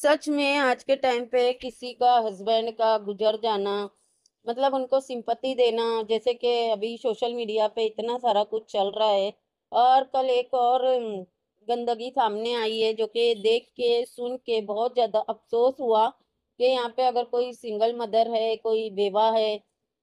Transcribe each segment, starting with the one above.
सच में आज के टाइम पे किसी का हस्बैंड का गुजर जाना मतलब उनको सिंपत्ति देना जैसे कि अभी सोशल मीडिया पे इतना सारा कुछ चल रहा है और कल एक और गंदगी सामने आई है जो कि देख के सुन के बहुत ज़्यादा अफसोस हुआ कि यहाँ पे अगर कोई सिंगल मदर है कोई बेवा है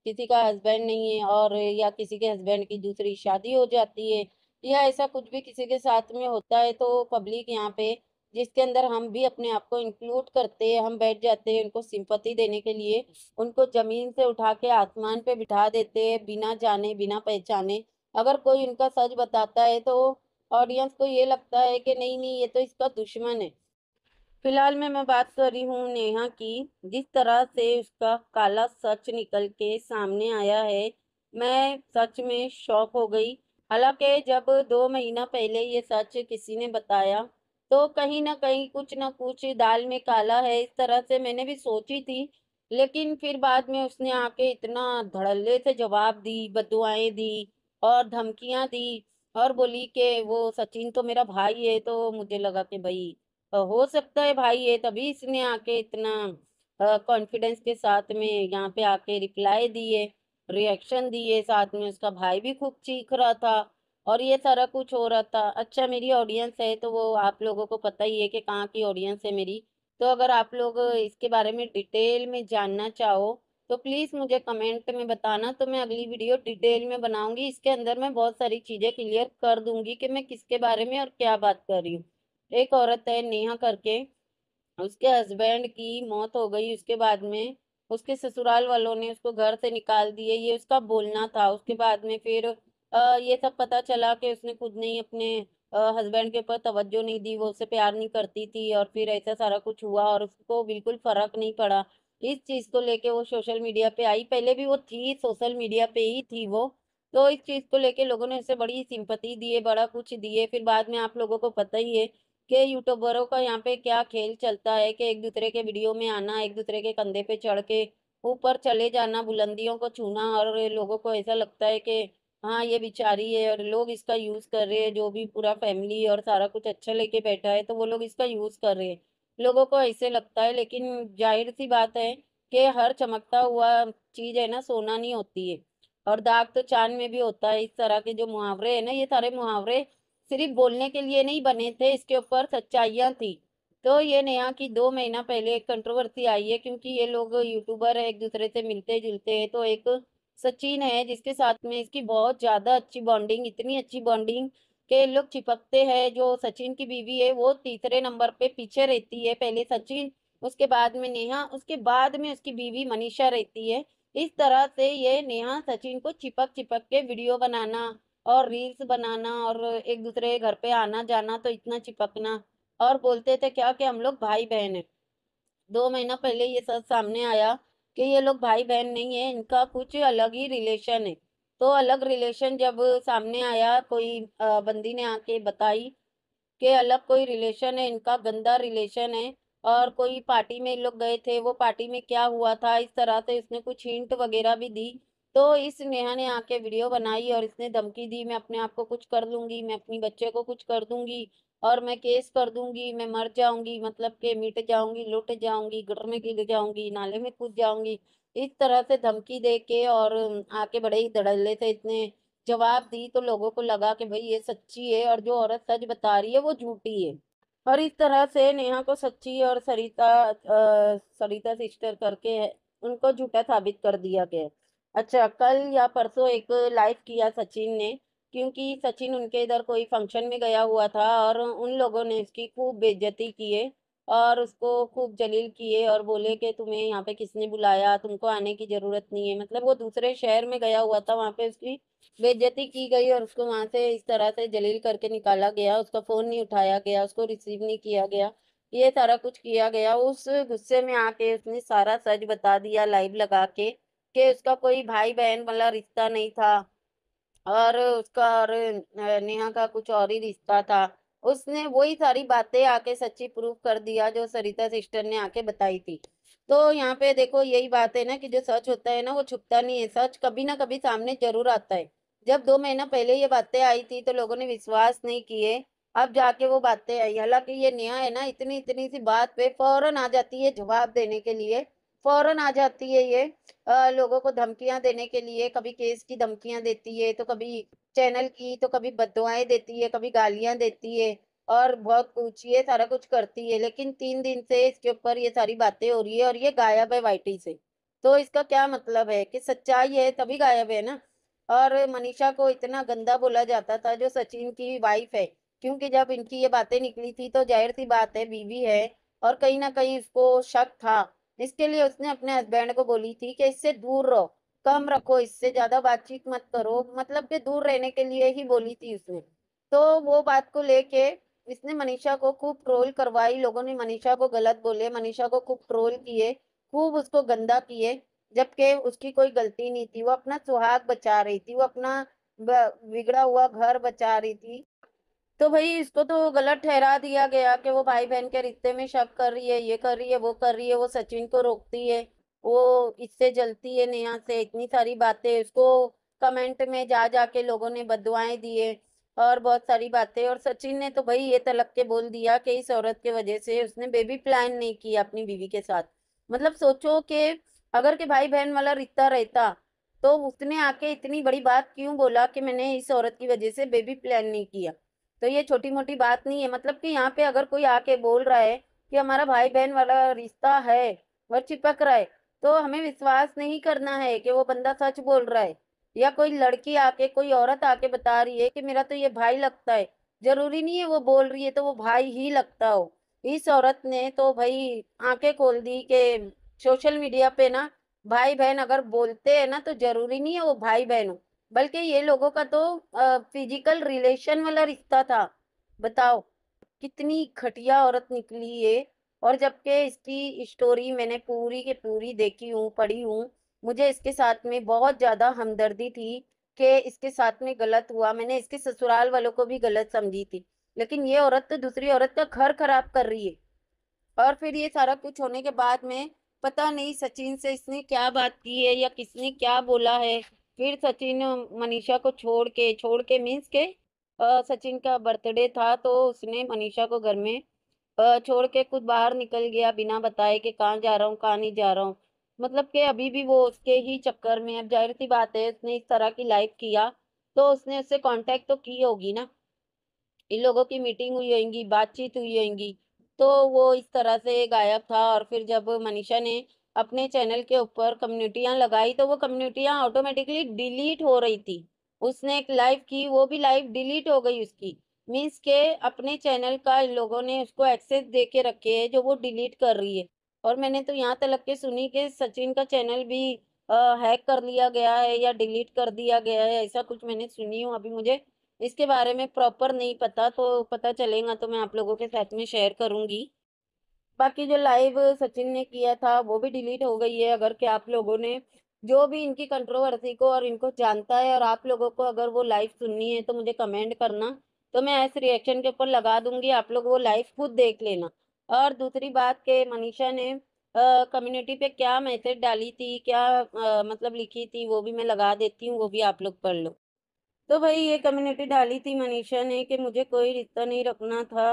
किसी का हस्बैंड नहीं है और या किसी के हस्बैंड की दूसरी शादी हो जाती है या ऐसा कुछ भी किसी के साथ में होता है तो पब्लिक यहाँ पे जिसके अंदर हम भी अपने आप को इंक्लूड करते हैं हम बैठ जाते हैं उनको सिंपति देने के लिए उनको जमीन से उठा के आसमान पे बिठा देते हैं बिना जाने बिना पहचाने अगर कोई उनका सच बताता है तो ऑडियंस को ये लगता है कि नहीं नहीं ये तो इसका दुश्मन है फिलहाल में मैं बात कर रही हूँ नेहा की जिस तरह से उसका काला सच निकल के सामने आया है मैं सच में शौक हो गई हालांकि जब दो महीना पहले ये सच किसी ने बताया तो कहीं ना कहीं कुछ ना कुछ दाल में काला है इस तरह से मैंने भी सोची थी लेकिन फिर बाद में उसने आके इतना धड़ल्ले से जवाब दी बदुआएं दी और धमकियां दी और बोली कि वो सचिन तो मेरा भाई है तो मुझे लगा कि भाई हो सकता है भाई है तभी इसने आके इतना कॉन्फिडेंस के साथ में यहाँ पे आके रिप्लाई दिए रिएक्शन दिए साथ में उसका भाई भी खूब चीख रहा था और ये सारा कुछ हो रहा था अच्छा मेरी ऑडियंस है तो वो आप लोगों को पता ही है कि कहाँ की ऑडियंस है मेरी तो अगर आप लोग इसके बारे में डिटेल में जानना चाहो तो प्लीज़ मुझे कमेंट में बताना तो मैं अगली वीडियो डिटेल में बनाऊंगी इसके अंदर मैं बहुत सारी चीज़ें क्लियर कर दूंगी कि मैं किसके बारे में और क्या बात कर रही हूँ एक औरत है नेहा करके उसके हस्बैंड की मौत हो गई उसके बाद में उसके ससुराल वालों ने उसको घर से निकाल दिए ये उसका बोलना था उसके बाद में फिर ये सब पता चला कि उसने खुद नहीं अपने हस्बैंड के ऊपर तवज्जो नहीं दी वो उससे प्यार नहीं करती थी और फिर ऐसा सारा कुछ हुआ और उसको बिल्कुल फर्क नहीं पड़ा इस चीज़ को लेके वो सोशल मीडिया पे आई पहले भी वो थी सोशल मीडिया पे ही थी वो तो इस चीज़ को लेके लोगों ने उसे बड़ी सिंपति दिए बड़ा कुछ दिए फिर बाद में आप लोगों को पता ही है कि यूट्यूबरों का यहाँ पे क्या खेल चलता है कि एक दूसरे के वीडियो में आना एक दूसरे के कंधे पे चढ़ के ऊपर चले जाना बुलंदियों को छूना और लोगों को ऐसा लगता है कि हाँ ये बेचारी है और लोग इसका यूज़ कर रहे हैं जो भी पूरा फैमिली और सारा कुछ अच्छा लेके बैठा है तो वो लोग इसका यूज़ कर रहे हैं लोगों को ऐसे लगता है लेकिन जाहिर सी बात है कि हर चमकता हुआ चीज़ है ना सोना नहीं होती है और दाग तो चांद में भी होता है इस तरह के जो मुहावरे है ना ये सारे मुहावरे सिर्फ बोलने के लिए नहीं बने थे इसके ऊपर सच्चाइयाँ थी तो ये नया कि दो महीना पहले एक कंट्रोवर्सी आई है क्योंकि ये लोग यूट्यूबर है एक दूसरे से मिलते जुलते हैं तो एक सचिन है जिसके साथ में इसकी बहुत ज़्यादा अच्छी बॉन्डिंग इतनी अच्छी बॉन्डिंग के लोग चिपकते हैं जो सचिन की बीवी है वो तीसरे नंबर पे पीछे रहती है पहले सचिन उसके बाद में नेहा उसके बाद में उसकी बीवी मनीषा रहती है इस तरह से ये नेहा सचिन को चिपक चिपक के वीडियो बनाना और रील्स बनाना और एक दूसरे के घर पे आना जाना तो इतना चिपकना और बोलते थे क्या कि हम लोग भाई बहन है दो महीना पहले ये सब सामने आया कि ये लोग भाई बहन नहीं है इनका कुछ अलग ही रिलेशन है तो अलग रिलेशन जब सामने आया कोई बंदी ने आके बताई कि अलग कोई रिलेशन है इनका गंदा रिलेशन है और कोई पार्टी में लोग गए थे वो पार्टी में क्या हुआ था इस तरह से इसने कुछ हिंट वगैरह भी दी तो इस नेहा ने आके वीडियो बनाई और इसने धमकी दी मैं अपने आप को कुछ कर दूंगी मैं अपनी बच्चे को कुछ कर दूंगी और मैं केस कर दूंगी मैं मर जाऊंगी मतलब के मिट जाऊंगी लुट जाऊंगी गटर में गिर जाऊंगी नाले में कूद जाऊंगी इस तरह से धमकी दे के और आके बड़े ही धड़ल्ले से इतने जवाब दी तो लोगों को लगा कि भाई ये सच्ची है और जो औरत सच बता रही है वो झूठी है और इस तरह से नेहा को सच्ची और सरिता सरिता सिस्टर करके उनको झूठा साबित कर दिया गया अच्छा कल या परसों एक लाइव किया सचिन ने क्योंकि सचिन उनके इधर कोई फंक्शन में गया हुआ था और उन लोगों ने उसकी खूब बेज्ज़ती किए और उसको खूब जलील किए और बोले कि तुम्हें यहाँ पे किसने बुलाया तुमको आने की ज़रूरत नहीं है मतलब वो दूसरे शहर में गया हुआ था वहाँ पे उसकी बेज्ज़ती की गई और उसको वहाँ से इस तरह से जलील करके निकाला गया उसका फ़ोन नहीं उठाया गया उसको रिसीव नहीं किया गया ये सारा कुछ किया गया उस गुस्से में आके उसने सारा सच बता दिया लाइव लगा के कि उसका कोई भाई बहन वाला रिश्ता नहीं था और उसका और नेहा का कुछ और ही रिश्ता था उसने वही सारी बातें आके सच्ची प्रूफ कर दिया जो सरिता सिस्टर ने आके बताई थी तो यहाँ पे देखो यही बात है ना कि जो सच होता है ना वो छुपता नहीं है सच कभी ना कभी सामने जरूर आता है जब दो महीना पहले ये बातें आई थी तो लोगों ने विश्वास नहीं किए अब जाके वो बातें आई हालांकि ये नेहा है ना इतनी इतनी सी बात पे फौरन आ जाती है जवाब देने के लिए फौरन आ जाती है ये आ, लोगों को धमकियां देने के लिए कभी केस की धमकियां देती है तो कभी चैनल की तो कभी बदवाएं देती है कभी गालियां देती है और बहुत कुछ ये सारा कुछ करती है लेकिन तीन दिन से इसके ऊपर ये सारी बातें हो रही है और ये गायब है वाइटी से तो इसका क्या मतलब है कि सच्चाई है तभी गायब है ना और मनीषा को इतना गंदा बोला जाता था जो सचिन की वाइफ है क्योंकि जब इनकी ये बातें निकली थी तो जाहिर सी बात है बीवी है और कहीं ना कहीं उसको शक था इसके लिए उसने अपने हस्बैंड को बोली थी कि इससे दूर रहो कम रखो इससे ज्यादा बातचीत मत करो मतलब के दूर रहने के लिए ही बोली थी उसने तो वो बात को लेके इसने मनीषा को खूब ट्रोल करवाई लोगों ने मनीषा को गलत बोले मनीषा को खूब ट्रोल किए खूब उसको गंदा किए जबकि उसकी कोई गलती नहीं थी वो अपना सुहाग बचा रही थी वो अपना बिगड़ा हुआ घर बचा रही थी तो भाई इसको तो गलत ठहरा दिया गया कि वो भाई बहन के रिश्ते में शक कर रही है ये कर रही है वो कर रही है वो सचिन को रोकती है वो इससे जलती है नेहा से इतनी सारी बातें उसको कमेंट में जा जा के लोगों ने बदवाएं दिए और बहुत सारी बातें और सचिन ने तो भाई ये तलक के बोल दिया कि इस औरत के वजह से उसने बेबी प्लान नहीं किया अपनी बीवी के साथ मतलब सोचो कि अगर के भाई बहन वाला रिश्ता रहता तो उसने आके इतनी बड़ी बात क्यों बोला कि मैंने इस औरत की वजह से बेबी प्लान नहीं किया तो ये छोटी मोटी बात नहीं है मतलब कि यहाँ पे अगर कोई आके बोल रहा है कि हमारा भाई बहन वाला रिश्ता है वह चिपक रहा है तो हमें विश्वास नहीं करना है कि वो बंदा सच बोल रहा है या कोई लड़की आके कोई औरत आके बता रही है कि मेरा तो ये भाई लगता है जरूरी नहीं है वो बोल रही है तो वो भाई ही लगता हो इस औरत ने तो भाई आंखें खोल दी कि सोशल मीडिया पे ना भाई बहन अगर बोलते हैं ना तो जरूरी नहीं है वो भाई बहन हो बल्कि ये लोगों का तो फिजिकल रिलेशन वाला रिश्ता था बताओ कितनी घटिया औरत निकली ये और जबकि इसकी स्टोरी मैंने पूरी के पूरी देखी हूँ पढ़ी हूँ मुझे इसके साथ में बहुत ज़्यादा हमदर्दी थी कि इसके साथ में गलत हुआ मैंने इसके ससुराल वालों को भी गलत समझी थी लेकिन ये औरत तो दूसरी औरत का घर खराब कर रही है और फिर ये सारा कुछ होने के बाद में पता नहीं सचिन से इसने क्या बात की है या किसने क्या बोला है फिर सचिन मनीषा को छोड़ के छोड़ के मीन्स के सचिन का बर्थडे था तो उसने मनीषा को घर में छोड़ के कुछ बाहर निकल गया बिना बताए कि कहाँ जा रहा हूँ कहाँ नहीं जा रहा हूँ मतलब कि अभी भी वो उसके ही चक्कर में अब जाहिर सी बात है उसने इस तरह की लाइफ किया तो उसने उससे कांटेक्ट तो की होगी ना इन लोगों की मीटिंग हुई होगी बातचीत हुई होगी तो वो इस तरह से गायब था और फिर जब मनीषा ने अपने चैनल के ऊपर कम्युनिटियाँ लगाई तो वो कम्युनिटियाँ ऑटोमेटिकली डिलीट हो रही थी उसने एक लाइव की वो भी लाइव डिलीट हो गई उसकी मीन्स के अपने चैनल का इन लोगों ने उसको एक्सेस दे के रखे है जो वो डिलीट कर रही है और मैंने तो यहाँ तक के सुनी कि सचिन का चैनल भी हैक कर लिया गया है या डिलीट कर दिया गया है ऐसा कुछ मैंने सुनी हूँ अभी मुझे इसके बारे में प्रॉपर नहीं पता तो पता चलेगा तो मैं आप लोगों के साथ में शेयर करूँगी बाकी जो लाइव सचिन ने किया था वो भी डिलीट हो गई है अगर कि आप लोगों ने जो भी इनकी कंट्रोवर्सी को और इनको जानता है और आप लोगों को अगर वो लाइव सुननी है तो मुझे कमेंट करना तो मैं ऐसे रिएक्शन के ऊपर लगा दूंगी आप लोग वो लाइव खुद देख लेना और दूसरी बात के मनीषा ने कम्युनिटी पे क्या मैसेज डाली थी क्या आ, मतलब लिखी थी वो भी मैं लगा देती हूँ वो भी आप लोग पढ़ लो तो भाई ये कम्युनिटी डाली थी मनीषा ने कि मुझे कोई रिश्ता नहीं रखना था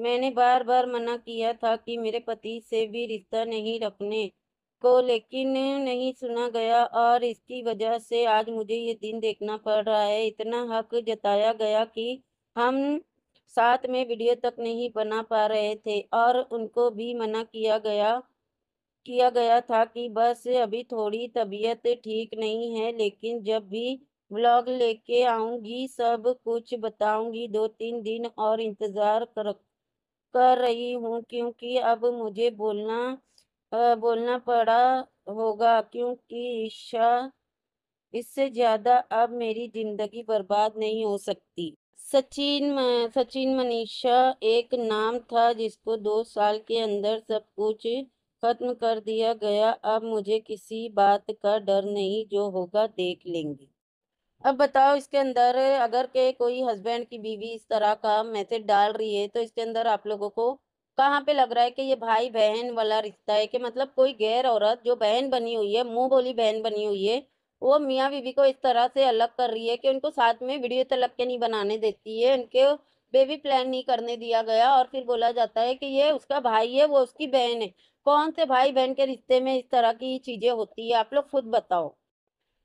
मैंने बार बार मना किया था कि मेरे पति से भी रिश्ता नहीं रखने को लेकिन नहीं सुना गया और इसकी वजह से आज मुझे ये दिन देखना पड़ रहा है इतना हक जताया गया कि हम साथ में वीडियो तक नहीं बना पा रहे थे और उनको भी मना किया गया किया गया था कि बस अभी थोड़ी तबीयत ठीक नहीं है लेकिन जब भी ब्लॉग लेके आऊँगी सब कुछ बताऊँगी दो तीन दिन और इंतज़ार कर कर रही हूँ क्योंकि अब मुझे बोलना आ, बोलना पड़ा होगा क्योंकि ईशा इससे ज़्यादा अब मेरी ज़िंदगी बर्बाद नहीं हो सकती सचिन सचिन मनीषा एक नाम था जिसको दो साल के अंदर सब कुछ खत्म कर दिया गया अब मुझे किसी बात का डर नहीं जो होगा देख लेंगे अब बताओ इसके अंदर अगर के कोई हस्बैंड की बीवी इस तरह का मैसेज डाल रही है तो इसके अंदर आप लोगों को कहाँ पे लग रहा है कि ये भाई बहन वाला रिश्ता है कि मतलब कोई गैर औरत जो बहन बनी हुई है मुंह बोली बहन बनी हुई है वो मियाँ बीवी को इस तरह से अलग कर रही है कि उनको साथ में वीडियो तलब के नहीं बनाने देती है उनके बेबी प्लान नहीं करने दिया गया और फिर बोला जाता है कि ये उसका भाई है वो उसकी बहन है कौन से भाई बहन के रिश्ते में इस तरह की चीज़ें होती है आप लोग खुद बताओ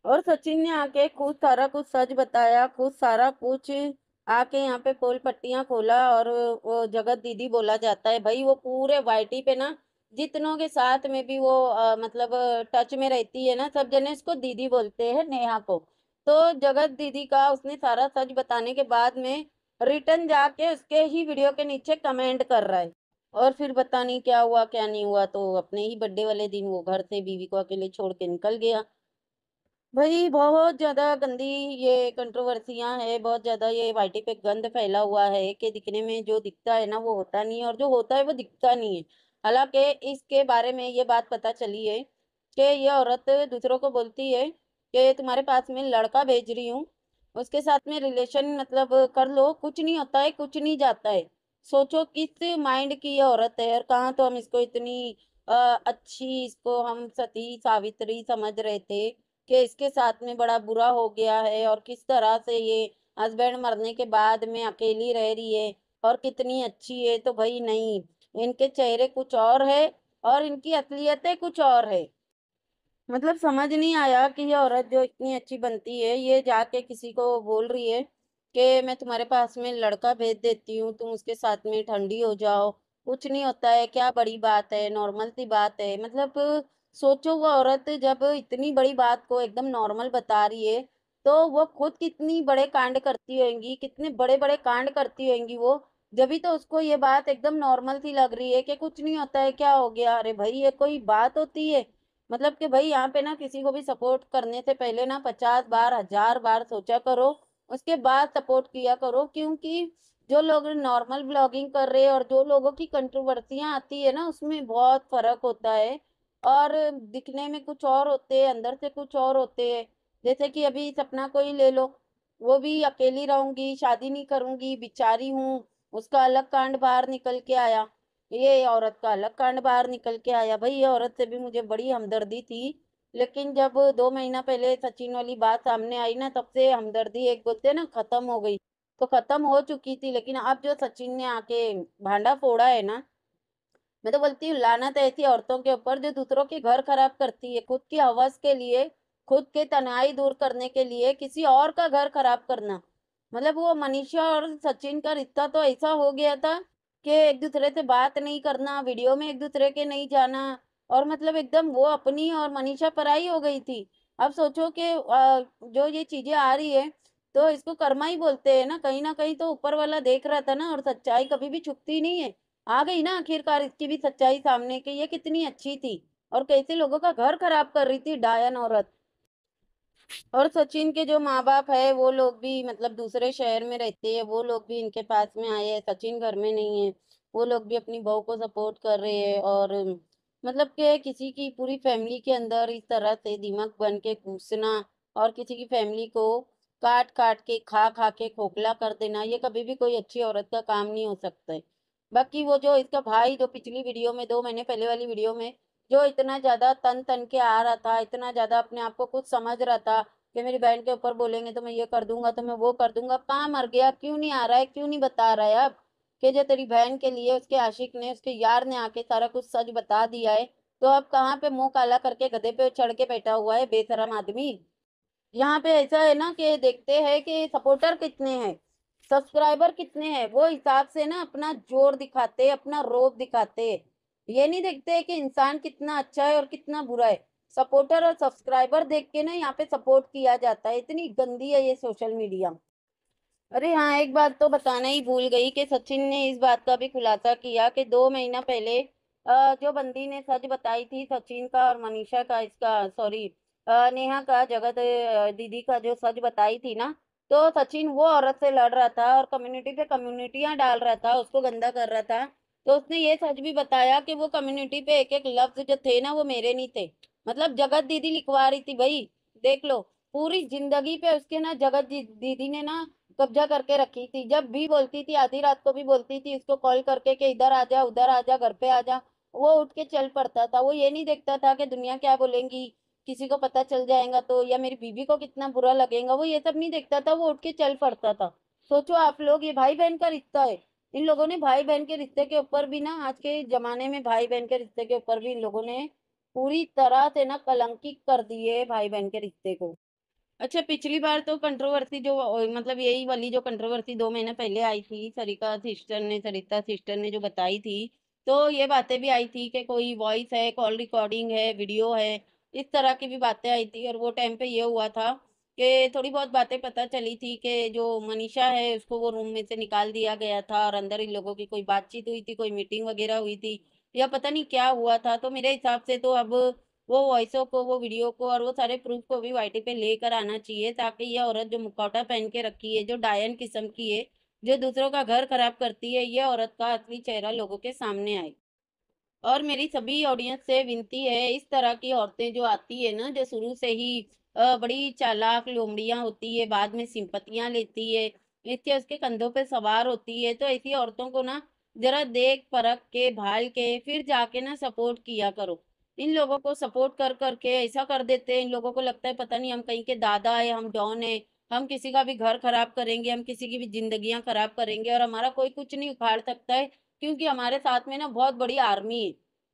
और सचिन ने आके खुद सारा कुछ सच बताया खुद सारा कुछ आके यहाँ पे पोल पट्टियाँ खोला और वो जगत दीदी बोला जाता है भाई वो पूरे वाइटी पे ना जितनों के साथ में भी वो आ, मतलब टच में रहती है ना सब जने इसको दीदी बोलते हैं नेहा को तो जगत दीदी का उसने सारा सच बताने के बाद में रिटर्न जाके उसके ही वीडियो के नीचे कमेंट कर रहा है और फिर बता नहीं क्या हुआ क्या नहीं हुआ तो अपने ही बर्थडे वाले दिन वो घर से बीवी को अकेले छोड़ के निकल गया भाई बहुत ज़्यादा गंदी ये कंट्रोवर्सियाँ है बहुत ज़्यादा ये वाइटी पे गंद फैला हुआ है कि दिखने में जो दिखता है ना वो होता नहीं है और जो होता है वो दिखता नहीं है हालांकि इसके बारे में ये बात पता चली है कि ये औरत दूसरों को बोलती है कि तुम्हारे पास में लड़का भेज रही हूँ उसके साथ में रिलेशन मतलब कर लो कुछ नहीं होता है कुछ नहीं जाता है सोचो किस माइंड की ये औरत है और कहाँ तो हम इसको इतनी आ, अच्छी इसको हम सती सावित्री समझ रहे थे कि इसके साथ में बड़ा बुरा हो गया है और किस तरह से ये हस्बैंड मरने के बाद में अकेली रह रही है और कितनी अच्छी है तो भाई नहीं इनके चेहरे कुछ और है और इनकी असलियतें कुछ और है मतलब समझ नहीं आया कि ये औरत जो इतनी अच्छी बनती है ये जाके किसी को बोल रही है कि मैं तुम्हारे पास में लड़का भेज देती हूँ तुम उसके साथ में ठंडी हो जाओ कुछ नहीं होता है क्या बड़ी बात है नॉर्मल सी बात है मतलब सोचो वो औरत जब इतनी बड़ी बात को एकदम नॉर्मल बता रही है तो वो खुद कितनी बड़े कांड करती होंगी कितने बड़े बड़े कांड करती होंगी वो जब भी तो उसको ये बात एकदम नॉर्मल सी लग रही है कि कुछ नहीं होता है क्या हो गया अरे भाई ये कोई बात होती है मतलब कि भाई यहाँ पे ना किसी को भी सपोर्ट करने से पहले ना पचास बार हजार बार सोचा करो उसके बाद सपोर्ट किया करो क्योंकि जो लोग नॉर्मल ब्लॉगिंग कर रहे हैं और जो लोगों की कंट्रोवर्सियाँ आती है ना उसमें बहुत फर्क होता है और दिखने में कुछ और होते हैं अंदर से कुछ और होते हैं जैसे कि अभी सपना को ही ले लो वो भी अकेली रहूंगी शादी नहीं करूंगी बिचारी हूँ उसका अलग कांड बाहर निकल के आया ये औरत का अलग कांड बाहर निकल के आया भाई ये औरत से भी मुझे बड़ी हमदर्दी थी लेकिन जब दो महीना पहले सचिन वाली बात सामने आई ना तब से हमदर्दी एक बोलते ना खत्म हो गई तो खत्म हो चुकी थी लेकिन अब जो सचिन ने आके भांडा फोड़ा है ना मैं तो बोलती हूँ लानत तो ऐसी औरतों के ऊपर जो दूसरों के घर खराब करती है खुद की आवाज के लिए खुद के तनाई दूर करने के लिए किसी और का घर खराब करना मतलब वो मनीषा और सचिन का रिश्ता तो ऐसा हो गया था कि एक दूसरे से बात नहीं करना वीडियो में एक दूसरे के नहीं जाना और मतलब एकदम वो अपनी और मनीषा पराई हो गई थी अब सोचो कि जो ये चीज़ें आ रही है तो इसको कर्मा ही बोलते हैं ना कहीं ना कहीं तो ऊपर वाला देख रहा था ना और सच्चाई कभी भी छुपती नहीं है आ गई ना आखिरकार इसकी भी सच्चाई सामने की ये कितनी अच्छी थी और कैसे लोगों का घर खराब कर रही थी डायन औरत और सचिन के जो माँ बाप है वो लोग भी मतलब दूसरे शहर में रहते हैं वो लोग भी इनके पास में आए हैं सचिन घर में नहीं है वो लोग भी अपनी बहू को सपोर्ट कर रहे हैं और मतलब के किसी की पूरी फैमिली के अंदर इस तरह से दिमाग बन के घुसना और किसी की फैमिली को काट काट के खा खा के खोखला कर देना ये कभी भी कोई अच्छी औरत का काम नहीं हो सकता है बाकी वो जो इसका भाई जो पिछली वीडियो में दो महीने पहले वाली वीडियो में जो इतना ज़्यादा तन तन के आ रहा था इतना ज़्यादा अपने आप को कुछ समझ रहा था कि मेरी बहन के ऊपर बोलेंगे तो मैं ये कर दूंगा तो मैं वो कर दूंगा पा मर गया क्यों नहीं आ रहा है क्यों नहीं बता रहा है अब कि जो तेरी बहन के लिए उसके आशिक ने उसके यार ने आके सारा कुछ सच बता दिया है तो अब कहाँ पे मुंह काला करके गधे पे चढ़ के बैठा हुआ है बेसराम आदमी यहाँ पे ऐसा है ना कि देखते हैं कि सपोर्टर कितने हैं सब्सक्राइबर कितने हैं वो हिसाब से ना अपना जोर दिखाते अपना रोब दिखाते ये नहीं देखते कि इंसान कितना अच्छा है और कितना बुरा है सपोर्टर और सब्सक्राइबर देख के ना यहाँ पे सपोर्ट किया जाता है इतनी गंदी है ये सोशल मीडिया अरे हाँ एक बात तो बताना ही भूल गई कि सचिन ने इस बात का भी खुलासा किया कि दो महीना पहले जो बंदी ने सच बताई थी सचिन का और मनीषा का इसका सॉरी नेहा का जगत दीदी का जो सच बताई थी ना तो सचिन वो औरत से लड़ रहा था और कम्युनिटी पे कम्युनिटियाँ डाल रहा था उसको गंदा कर रहा था तो उसने ये सच भी बताया कि वो कम्युनिटी पे एक एक लफ्ज जो थे ना वो मेरे नहीं थे मतलब जगत दीदी लिखवा रही थी भाई देख लो पूरी जिंदगी पे उसके ना जगत दीदी ने ना कब्जा करके रखी थी जब भी बोलती थी आधी रात को भी बोलती थी उसको कॉल करके कि इधर आ जा उधर आ जा घर पे आ जा वो उठ के चल पड़ता था वो ये नहीं देखता था कि दुनिया क्या बोलेंगी किसी को पता चल जाएगा तो या मेरी बीबी को कितना बुरा लगेगा वो ये सब नहीं देखता था वो उठ के चल पड़ता था सोचो आप लोग ये भाई बहन का रिश्ता है इन लोगों ने भाई बहन के रिश्ते के ऊपर भी ना आज के जमाने में भाई बहन के रिश्ते के ऊपर भी इन लोगों ने पूरी तरह से ना कलंकित कर दिए भाई बहन के रिश्ते को अच्छा पिछली बार तो कंट्रोवर्सी जो मतलब यही वाली जो कंट्रोवर्सी दो महीने पहले आई थी सरिका सिस्टर ने सरिता सिस्टर ने जो बताई थी तो ये बातें भी आई थी कि कोई वॉइस है कॉल रिकॉर्डिंग है वीडियो है इस तरह की भी बातें आई थी और वो टाइम पे ये हुआ था कि थोड़ी बहुत बातें पता चली थी कि जो मनीषा है उसको वो रूम में से निकाल दिया गया था और अंदर इन लोगों की कोई बातचीत हुई थी कोई मीटिंग वगैरह हुई थी या पता नहीं क्या हुआ था तो मेरे हिसाब से तो अब वो वॉइसों को वो वीडियो को और वो सारे प्रूफ को भी वाई पे लेकर आना चाहिए ताकि यह औरत जो मुखौटा पहन के रखी है जो डायन किस्म की है जो दूसरों का घर खराब करती है यह औरत का असली चेहरा लोगों के सामने आए और मेरी सभी ऑडियंस से विनती है इस तरह की औरतें जो आती है ना जो शुरू से ही बड़ी चालाक लोमड़ियाँ होती है बाद में सिंपतियाँ लेती है इसके उसके कंधों पे सवार होती है तो ऐसी औरतों को ना जरा देख परख के भाल के फिर जाके ना सपोर्ट किया करो इन लोगों को सपोर्ट कर करके ऐसा कर देते हैं इन लोगों को लगता है पता नहीं हम कहीं के दादा है हम डॉन है हम किसी का भी घर खराब करेंगे हम किसी की भी जिंदगियां खराब करेंगे और हमारा कोई कुछ नहीं उखाड़ सकता है क्योंकि हमारे साथ में ना बहुत बड़ी आर्मी है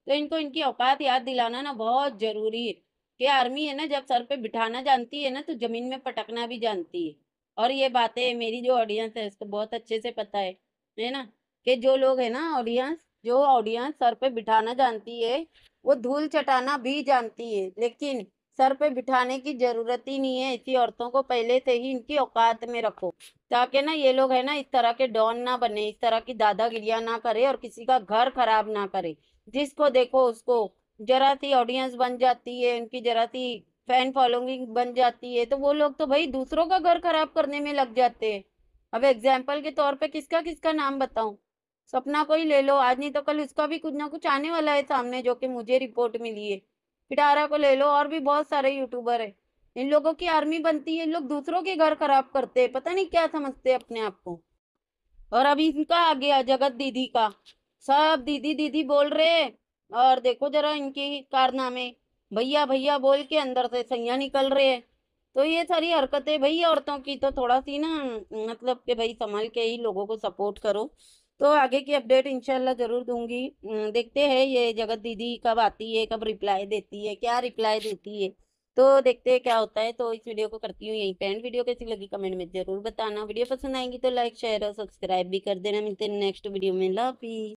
तो इनको इनकी औकात याद दिलाना ना बहुत जरूरी है कि आर्मी है ना जब सर पे बिठाना जानती है ना तो ज़मीन में पटकना भी जानती है और ये बातें मेरी जो ऑडियंस है इसको बहुत अच्छे से पता है है ना कि जो लोग है ना ऑडियंस जो ऑडियंस सर पे बिठाना जानती है वो धूल चटाना भी जानती है लेकिन सर पे बिठाने की ज़रूरत ही नहीं है ऐसी औरतों को पहले से ही इनकी औकात में रखो ताकि ना ये लोग है ना इस तरह के डॉन ना बने इस तरह की दादागिरियाँ ना करे और किसी का घर खराब ना करे जिसको देखो उसको जरा सी ऑडियंस बन जाती है उनकी जरा सी फैन फॉलोइंग बन जाती है तो वो लोग तो भाई दूसरों का घर खराब करने में लग जाते हैं अब एग्जाम्पल के तौर पर किसका किसका नाम बताऊँ सपना को ही ले लो आज नहीं तो कल उसका भी कुछ ना कुछ आने वाला है सामने जो कि मुझे रिपोर्ट मिली है पिटारा को ले लो और भी बहुत सारे यूट्यूबर है इन लोगों की आर्मी बनती है इन लोग दूसरों के घर खराब करते हैं पता नहीं क्या समझते अपने आप को और अभी इनका आ गया जगत दीदी का सब दीदी दीदी बोल रहे और देखो जरा इनकी कारनामे भैया भैया बोल के अंदर से सैया निकल रहे है तो ये सारी हरकतें भाई औरतों की तो थोड़ा सी ना मतलब के भाई संभाल के ही लोगों को सपोर्ट करो तो आगे की अपडेट इंशाल्लाह जरूर दूंगी हम्म, देखते हैं ये जगत दीदी कब आती है कब रिप्लाई देती है क्या रिप्लाई देती है तो देखते हैं क्या होता है तो इस वीडियो को करती हूँ यही पे वीडियो कैसी लगी कमेंट में जरूर बताना वीडियो पसंद आएंगी तो लाइक शेयर और सब्सक्राइब भी कर देना मिलते हैं नेक्स्ट वीडियो में लाफी